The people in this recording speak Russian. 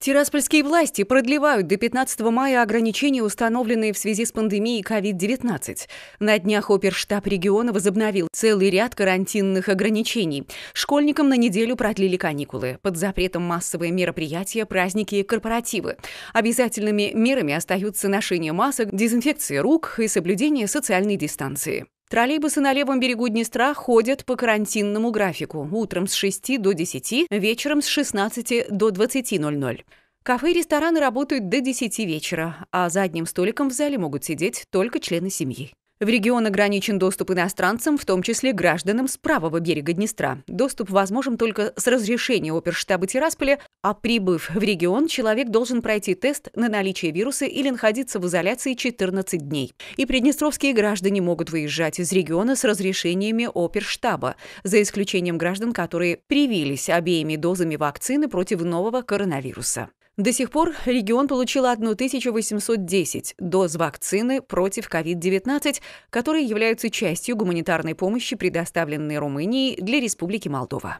Тираспольские власти продлевают до 15 мая ограничения, установленные в связи с пандемией COVID-19. На днях оперштаб региона возобновил целый ряд карантинных ограничений. Школьникам на неделю продлили каникулы. Под запретом массовые мероприятия, праздники и корпоративы. Обязательными мерами остаются ношение масок, дезинфекция рук и соблюдение социальной дистанции. Троллейбусы на левом берегу Днестра ходят по карантинному графику. Утром с 6 до 10, вечером с 16 до 20.00. Кафе и рестораны работают до 10 вечера, а задним столиком в зале могут сидеть только члены семьи. В регион ограничен доступ иностранцам, в том числе гражданам с правого берега Днестра. Доступ возможен только с разрешения оперштаба Тирасполя, а прибыв в регион, человек должен пройти тест на наличие вируса или находиться в изоляции 14 дней. И приднестровские граждане могут выезжать из региона с разрешениями оперштаба, за исключением граждан, которые привились обеими дозами вакцины против нового коронавируса. До сих пор регион получил 1810 доз вакцины против COVID-19, которые являются частью гуманитарной помощи, предоставленной Румынии для Республики Молдова.